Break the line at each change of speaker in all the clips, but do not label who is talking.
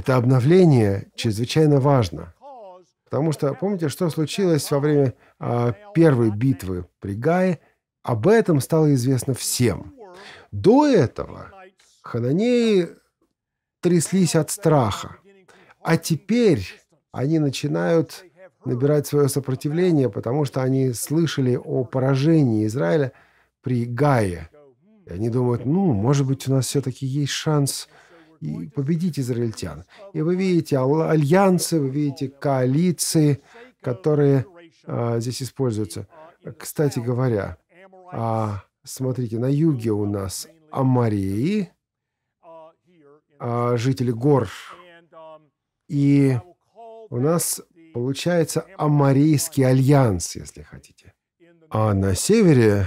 Это обновление чрезвычайно важно. Потому что, помните, что случилось во время э, первой битвы при Гае? Об этом стало известно всем. До этого хананеи тряслись от страха. А теперь они начинают набирать свое сопротивление, потому что они слышали о поражении Израиля при Гае. И они думают, ну, может быть, у нас все-таки есть шанс и победить израильтян. И вы видите альянсы, вы видите коалиции, которые а, здесь используются. Кстати говоря, а, смотрите, на юге у нас Амарии, а, жители гор, и у нас получается Амарийский альянс, если хотите. А на севере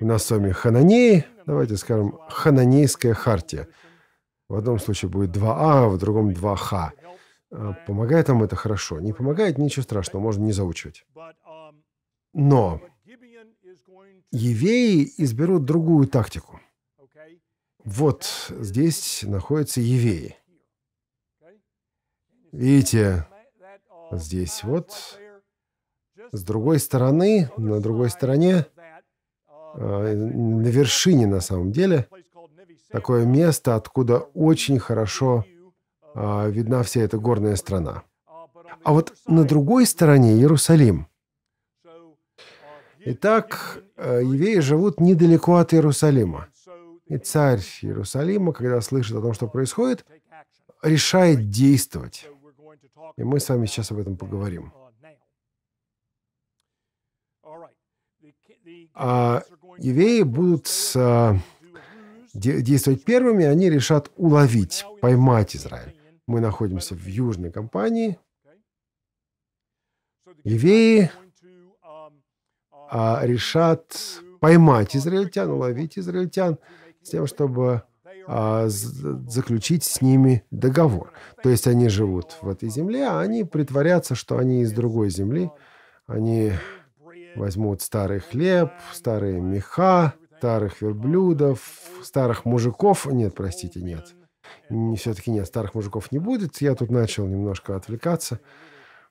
у нас с вами Хананеи, давайте скажем, Хананейская хартия – в одном случае будет 2А, а, в другом 2Х. А, помогает вам это хорошо. Не помогает, ничего страшного, можно не заучивать. Но евеи изберут другую тактику. Вот здесь находятся евеи. Видите, здесь вот. С другой стороны, на другой стороне, э, на вершине на самом деле – такое место, откуда очень хорошо э, видна вся эта горная страна. А вот на другой стороне Иерусалим. Итак, э, евреи живут недалеко от Иерусалима. И царь Иерусалима, когда слышит о том, что происходит, решает действовать. И мы с вами сейчас об этом поговорим. А евреи будут с действовать первыми, они решат уловить, поймать Израиль. Мы находимся в южной кампании. Евеи а, решат поймать израильтян, уловить израильтян, с тем, чтобы а, заключить с ними договор. То есть они живут в этой земле, а они притворятся, что они из другой земли. Они возьмут старый хлеб, старые меха, старых верблюдов, старых мужиков. Нет, простите, нет. Все-таки нет, старых мужиков не будет. Я тут начал немножко отвлекаться.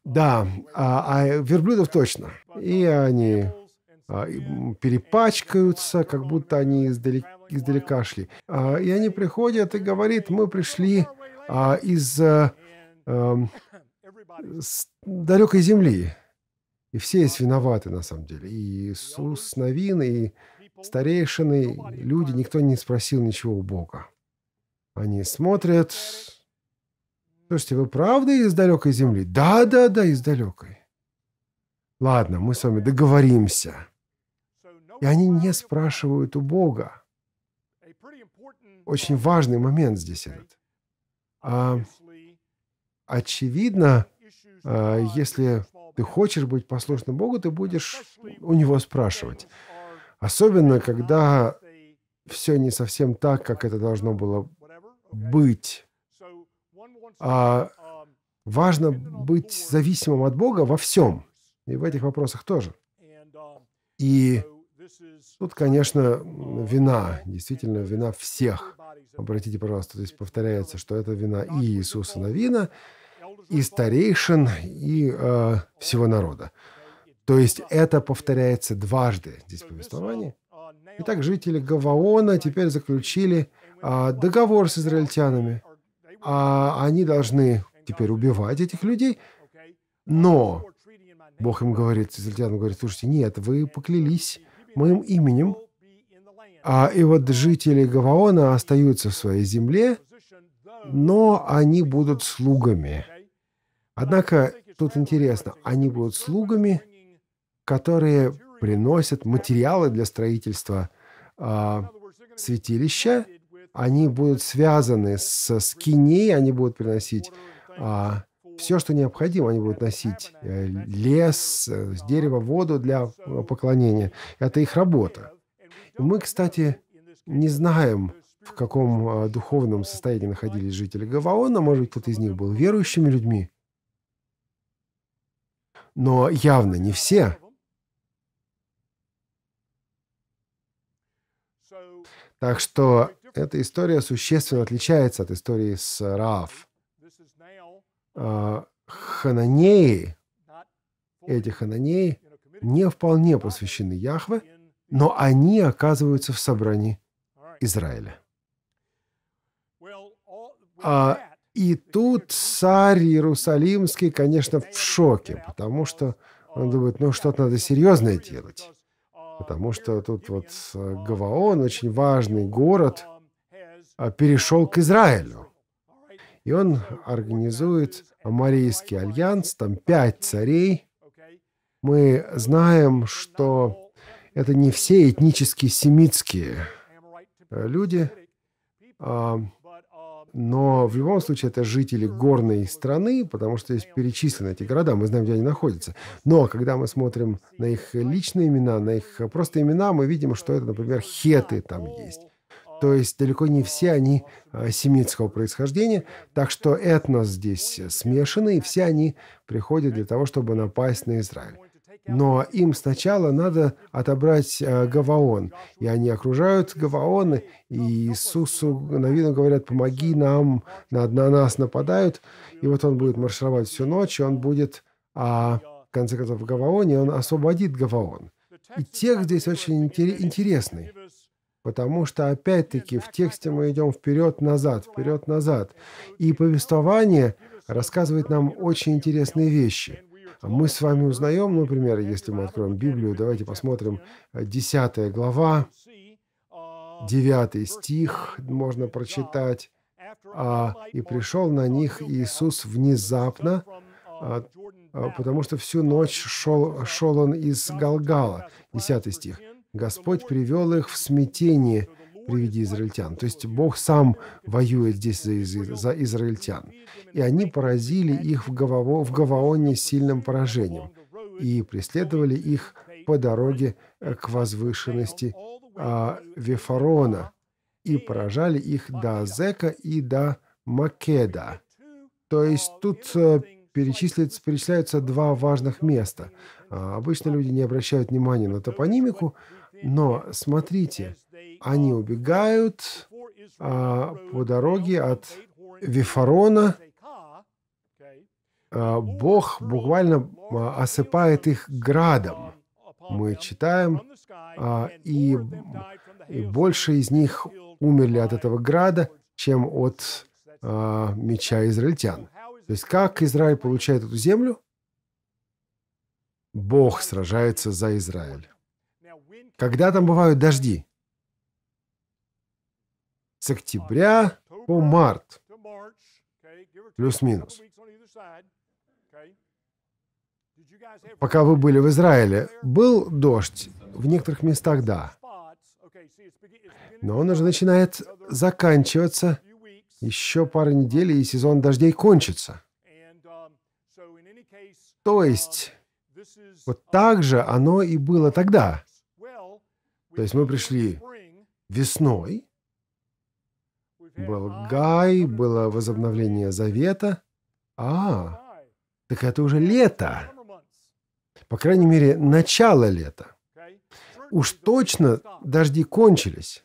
Да, а, а верблюдов точно. И они а, перепачкаются, как будто они издалека, издалека шли. А, и они приходят и говорят, мы пришли а, из а, с далекой земли. И все есть виноваты, на самом деле. И Иисус Новин, и Старейшины, люди, никто не спросил ничего у Бога. Они смотрят. Слушайте, вы правда из далекой земли? Да, да, да, из далекой. Ладно, мы с вами договоримся. И они не спрашивают у Бога. Очень важный момент здесь этот. А, очевидно, а, если ты хочешь быть послушным Богу, ты будешь у него спрашивать. Особенно, когда все не совсем так, как это должно было быть. А важно быть зависимым от Бога во всем. И в этих вопросах тоже. И тут, конечно, вина, действительно вина всех. Обратите, пожалуйста, здесь повторяется, что это вина и Иисуса Новина, и старейшин, и э, всего народа. То есть это повторяется дважды здесь повествование. Итак, жители Гаваона теперь заключили а, договор с израильтянами. А они должны теперь убивать этих людей. Но Бог им говорит, израильтянам говорит, слушайте, нет, вы поклялись моим именем. А, и вот жители Гаваона остаются в своей земле, но они будут слугами. Однако тут интересно, они будут слугами – которые приносят материалы для строительства э, святилища. Они будут связаны с скиней, они будут приносить э, а, все, что необходимо. Они будут носить э, лес, э, дерево, воду для э, поклонения. Это их работа. И мы, кстати, не знаем, в каком э, духовном состоянии находились жители Гаваона. Может быть, кто-то из них был верующими людьми. Но явно не все. Так что эта история существенно отличается от истории с Раав. А, хананеи, эти хананеи, не вполне посвящены Яхве, но они оказываются в собрании Израиля. А, и тут царь Иерусалимский, конечно, в шоке, потому что он думает, ну что-то надо серьезное делать. Потому что тут вот э, Гаваон, очень важный город, э, перешел к Израилю. И он организует Марийский альянс, там пять царей. Мы знаем, что это не все этнические семитские э, люди, но в любом случае это жители горной страны, потому что есть перечислены эти города, мы знаем, где они находятся. Но когда мы смотрим на их личные имена, на их просто имена, мы видим, что это, например, хеты там есть. То есть далеко не все они а, семитского происхождения, так что этнос здесь смешанный, и все они приходят для того, чтобы напасть на Израиль но им сначала надо отобрать э, Гаваон. И они окружают Гаваон, и Иисусу Навину говорят, помоги нам, на, на нас нападают. И вот он будет маршировать всю ночь, и он будет, а, в конце концов, в Гаваоне, он освободит Гаваон. И текст здесь очень интересный, потому что, опять-таки, в тексте мы идем вперед-назад, вперед-назад. И повествование рассказывает нам очень интересные вещи – мы с вами узнаем, ну, например, если мы откроем Библию, давайте посмотрим 10 э, глава, 9 стих можно прочитать. А, «И пришел на них Иисус внезапно, а, а, потому что всю ночь шел, шел он из Галгала». 10 стих. «Господь привел их в смятение, приведи израильтян. То есть Бог сам воюет здесь за, за израильтян. И они поразили их в, Гававо, в Гаваоне сильным поражением и преследовали их по дороге э, к возвышенности а, Вефарона и поражали их до Азека и до Македа. То есть тут э, перечисляются, перечисляются два важных места. А, обычно люди не обращают внимания на топонимику, но смотрите, они убегают а, по дороге от Вифарона. А, Бог буквально а, осыпает их градом. Мы читаем, а, и, и больше из них умерли от этого града, чем от а, меча израильтян. То есть как Израиль получает эту землю? Бог сражается за Израиль. Когда там бывают дожди? с октября по март. Плюс-минус. Пока вы были в Израиле, был дождь? В некоторых местах да. Но он уже начинает заканчиваться. Еще пара недель, и сезон дождей кончится. То есть, вот так же оно и было тогда. То есть мы пришли весной, был Гай, было возобновление Завета. А, так это уже лето. По крайней мере, начало лета. Уж точно дожди кончились.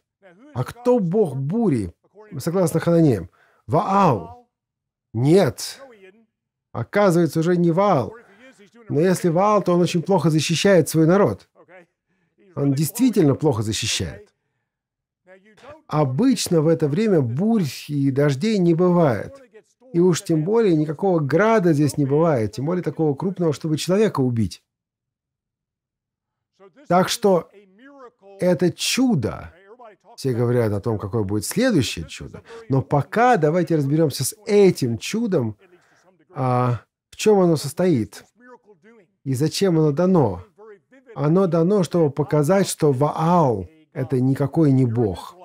А кто бог бури, согласно Хананиям? Ваал. Нет. Оказывается, уже не Ваал. Но если Ваал, то он очень плохо защищает свой народ. Он действительно плохо защищает. Обычно в это время бурь и дождей не бывает. И уж тем более никакого града здесь не бывает, тем более такого крупного, чтобы человека убить. Так что это чудо. Все говорят о том, какое будет следующее чудо. Но пока давайте разберемся с этим чудом, а в чем оно состоит и зачем оно дано. Оно дано, чтобы показать, что Ваал – это никакой не Бог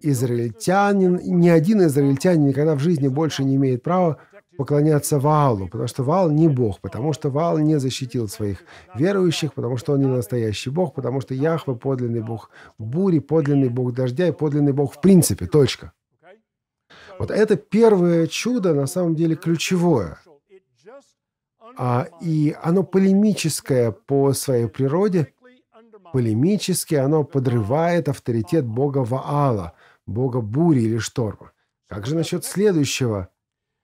израильтянин, ни один израильтянин никогда в жизни больше не имеет права поклоняться Ваалу, потому что Ваал не Бог, потому что Ваал не защитил своих верующих, потому что он не настоящий Бог, потому что Яхва подлинный Бог бури, подлинный Бог дождя и подлинный Бог в принципе, точка. Вот это первое чудо, на самом деле, ключевое. А, и оно полемическое по своей природе, полемически оно подрывает авторитет Бога Ваала – бога бури или шторма. Как же насчет следующего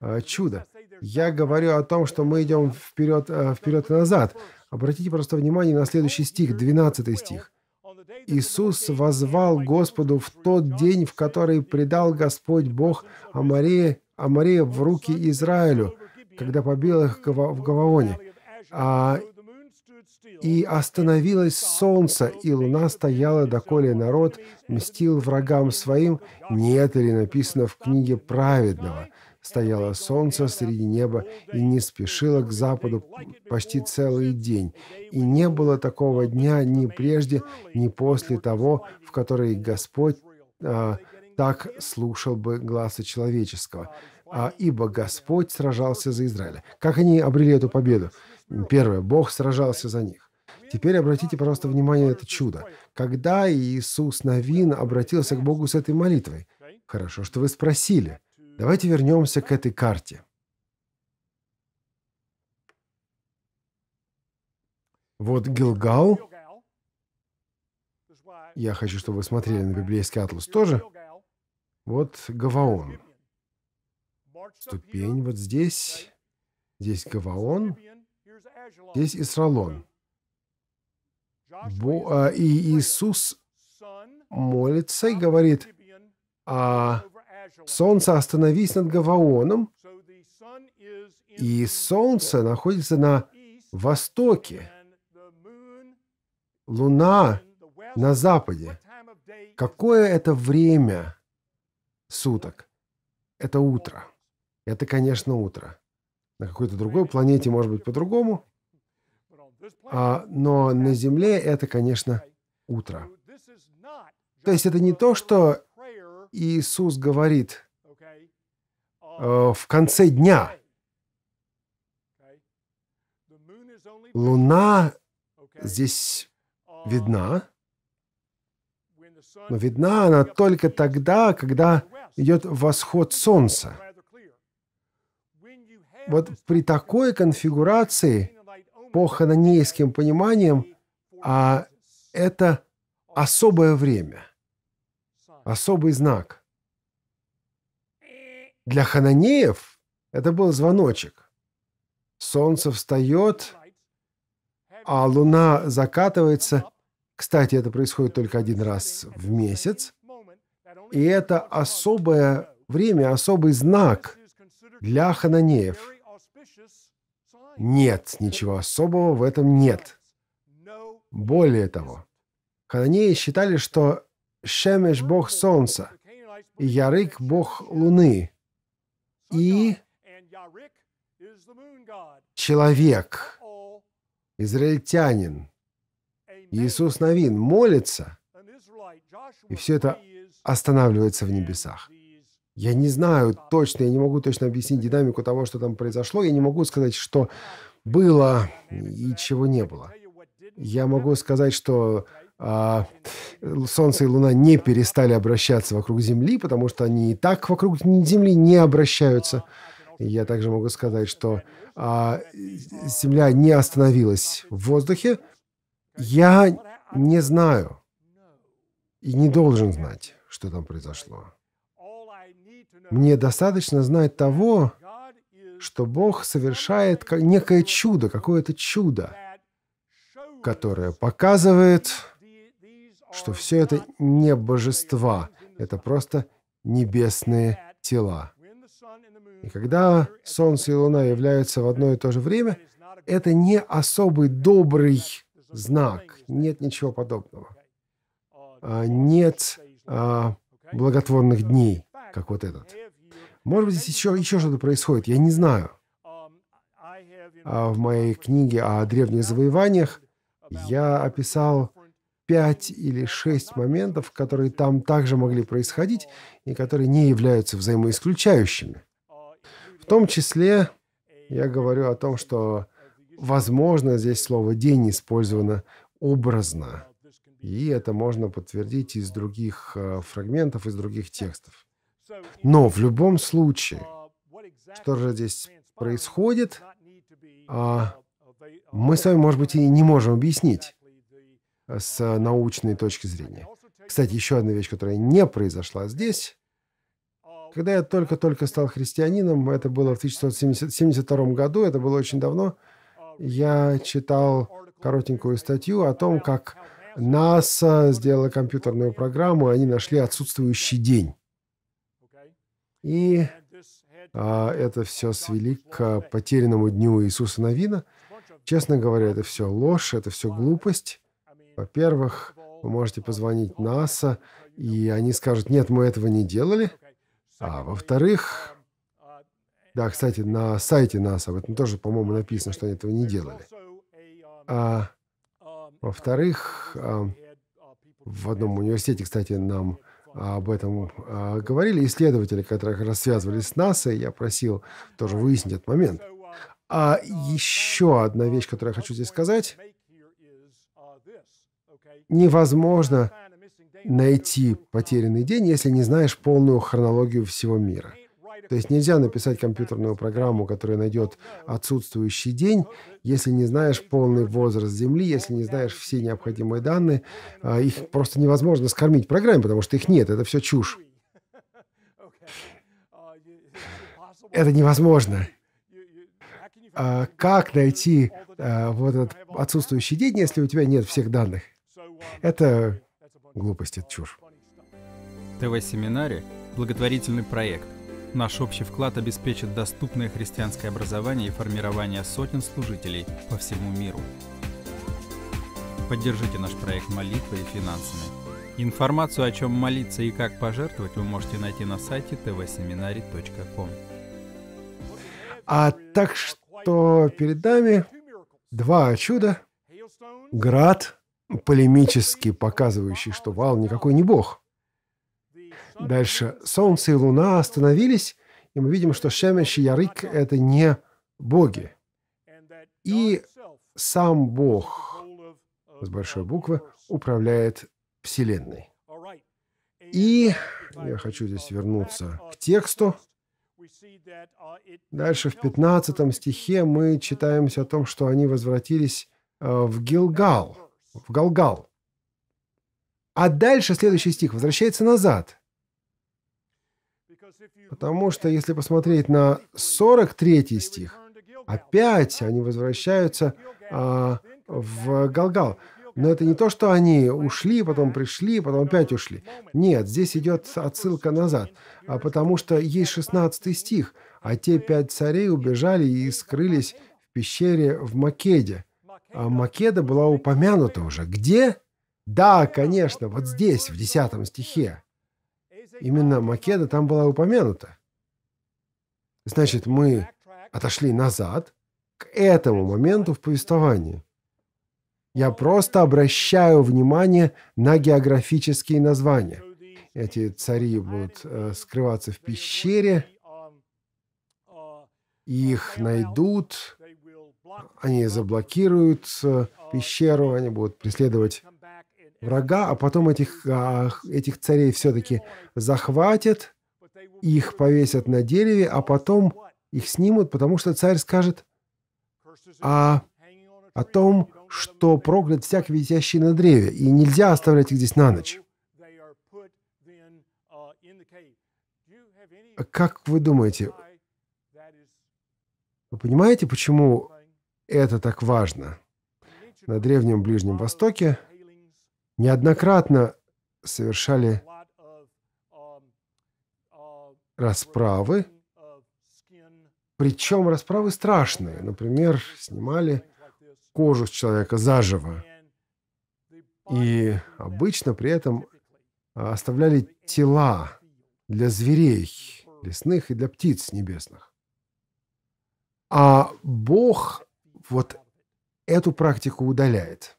э, чуда? Я говорю о том, что мы идем вперед, э, вперед и назад. Обратите просто внимание на следующий стих, 12 стих. Иисус возвал Господу в тот день, в который предал Господь Бог Амария, Амария в руки Израилю, когда побил их в Гаваоне. А и остановилось солнце, и луна стояла, доколе народ мстил врагам своим. Нет или написано в книге праведного. Стояло солнце среди неба и не спешило к западу почти целый день. И не было такого дня ни прежде, ни после того, в который Господь а, так слушал бы глаза человеческого. А, ибо Господь сражался за Израиля. Как они обрели эту победу? Первое, Бог сражался за них. Теперь обратите, пожалуйста, внимание на это чудо. Когда Иисус Навин обратился к Богу с этой молитвой? Хорошо, что вы спросили. Давайте вернемся к этой карте. Вот Гилгал. Я хочу, чтобы вы смотрели на библейский атлас тоже. Вот Гаваон. Ступень вот здесь. Здесь Гаваон. Здесь Исралон. Бо, а, и Иисус молится и говорит, а солнце остановись над Гаваоном, и солнце находится на востоке, луна на западе. Какое это время суток? Это утро. Это, конечно, утро. На какой-то другой планете, может быть, по-другому. А, но на земле это, конечно, утро. То есть это не то, что Иисус говорит э, в конце дня. Луна здесь видна, но видна она только тогда, когда идет восход солнца. Вот при такой конфигурации по хананейским пониманиям, а это особое время, особый знак. Для хананеев это был звоночек. Солнце встает, а луна закатывается. Кстати, это происходит только один раз в месяц. И это особое время, особый знак для хананеев – нет, ничего особого в этом нет. Более того, хананеи считали, что Шемеш – бог солнца, и Ярык – бог луны, и человек, израильтянин, Иисус Навин молится, и все это останавливается в небесах. Я не знаю точно, я не могу точно объяснить динамику того, что там произошло. Я не могу сказать, что было и чего не было. Я могу сказать, что а, Солнце и Луна не перестали обращаться вокруг Земли, потому что они и так вокруг Земли не обращаются. Я также могу сказать, что а, Земля не остановилась в воздухе. Я не знаю и не должен знать, что там произошло. Мне достаточно знать того, что Бог совершает некое чудо, какое-то чудо, которое показывает, что все это не божества, это просто небесные тела. И когда Солнце и Луна являются в одно и то же время, это не особый добрый знак, нет ничего подобного. А, нет а, благотворных дней как вот этот. Может быть, здесь еще, еще что-то происходит, я не знаю. А в моей книге о древних завоеваниях я описал пять или шесть моментов, которые там также могли происходить и которые не являются взаимоисключающими. В том числе я говорю о том, что, возможно, здесь слово «день» использовано образно. И это можно подтвердить из других э, фрагментов, из других текстов. Но в э, любом случае, что же здесь происходит, а, uh, мы с вами, может быть, и не можем объяснить э, с uh, научной точки зрения. Кстати, еще одна вещь, которая не uh, произошла здесь. Когда я только-только стал христианином, это было в 1972 году, это было очень давно, я читал коротенькую статью о том, как НАСА сделала компьютерную программу, и они нашли отсутствующий день. И а, это все свели к потерянному дню Иисуса Новина. Честно говоря, это все ложь, это все глупость. Во-первых, вы можете позвонить НАСА, и они скажут, нет, мы этого не делали. А во-вторых, да, кстати, на сайте НАСА об этом тоже, по-моему, написано, что они этого не делали. А во-вторых, а, в одном университете, кстати, нам об этом а, говорили исследователи, которые как раз связывались с НАСА, я просил тоже выяснить этот момент. А еще одна вещь, которую я хочу здесь сказать. Невозможно найти потерянный день, если не знаешь полную хронологию всего мира – то есть нельзя написать компьютерную программу, которая найдет отсутствующий день, если не знаешь полный возраст Земли, если не знаешь все необходимые данные. А, их просто невозможно скормить программе, потому что их нет. Это все чушь. Это невозможно. А, как найти а, вот этот отсутствующий день, если у тебя нет всех данных? Это глупость, это чушь. ТВ-семинаре – благотворительный проект – Наш общий вклад обеспечит доступное христианское образование и формирование сотен служителей по всему миру. Поддержите наш проект молитвой и финансами. Информацию о чем молиться и как пожертвовать вы можете найти на сайте tvseminary.com. А так что перед нами два чуда. Град, полемически показывающий, что Вал никакой не бог – Дальше. Солнце и Луна остановились, и мы видим, что Шемеш и Ярик — это не боги. И сам Бог с большой буквы управляет Вселенной. И я хочу здесь вернуться к тексту. Дальше в 15 стихе мы читаемся о том, что они возвратились э, в Гилгал, в Галгал. А дальше следующий стих возвращается назад Потому что если посмотреть на 43 стих, опять они возвращаются а, в Галгал. Но это не то, что они ушли, потом пришли, потом опять ушли. Нет, здесь идет отсылка назад, а потому что есть 16 стих, а те пять царей убежали и скрылись в пещере в Македе. А Македа была упомянута уже. Где? Да, конечно, вот здесь, в 10 стихе именно Македа там была упомянута. Значит, мы отошли назад к этому моменту в повествовании. Я просто обращаю внимание на географические названия. Эти цари будут э, скрываться в пещере, их найдут, они заблокируют э, пещеру, они будут преследовать врага, а потом этих, а, этих царей все-таки захватят, их повесят на дереве, а потом их снимут, потому что царь скажет о, «А о том, что проклят всяк, висящий на древе, и нельзя оставлять их здесь на ночь. Как вы думаете, вы понимаете, почему это так важно? На Древнем Ближнем Востоке неоднократно совершали расправы, причем расправы страшные. Например, снимали кожу с человека заживо. И обычно при этом а, оставляли тела для зверей лесных и для птиц небесных. А Бог вот эту практику удаляет.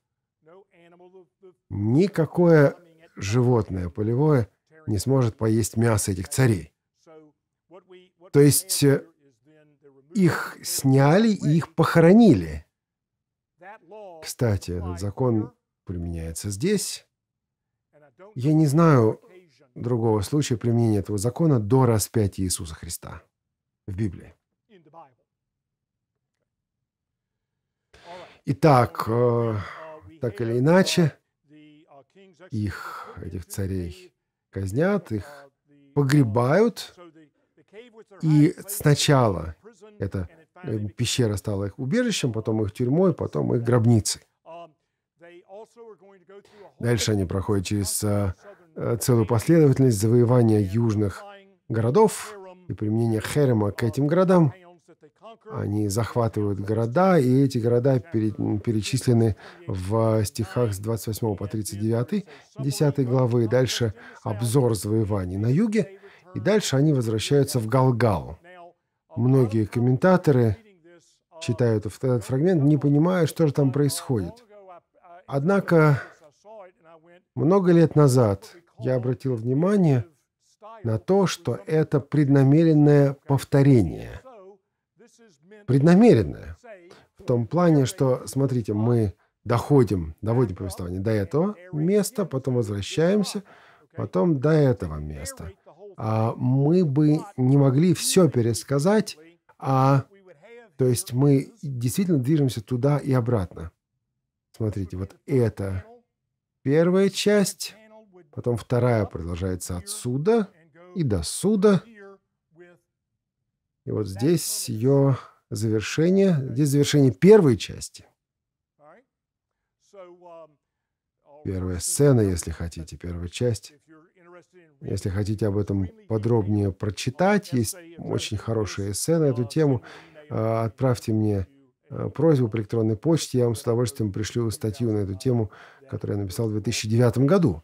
Никакое животное полевое не сможет поесть мясо этих царей. То есть э, их сняли и их похоронили. Кстати, этот закон применяется здесь. Я не знаю другого случая применения этого закона до распятия Иисуса Христа в Библии. Итак, э, так или иначе, их, этих царей, казнят, их погребают. И сначала эта э, пещера стала их убежищем, потом их тюрьмой, потом их гробницей. Дальше они проходят через э, э, целую последовательность завоевания южных городов и применения херема к этим городам – они захватывают города, и эти города перечислены в стихах с 28 по 39, 10 главы, и дальше обзор завоеваний на юге, и дальше они возвращаются в Галгал. Многие комментаторы читают этот фрагмент, не понимая, что же там происходит. Однако, много лет назад я обратил внимание на то, что это преднамеренное повторение – преднамеренное. В том плане, что, смотрите, мы доходим, доводим повествование до этого места, потом возвращаемся, потом до этого места. А мы бы не могли все пересказать, а то есть мы действительно движемся туда и обратно. Смотрите, вот это первая часть, потом вторая продолжается отсюда и до суда. И вот здесь ее завершение. Здесь завершение первой части. Первая сцена, если хотите, первая часть. Если хотите об этом подробнее прочитать, есть очень хорошее эссе на эту тему. А, отправьте мне а, просьбу по электронной почте, я вам с удовольствием пришлю статью на эту тему, которую я написал в 2009 году.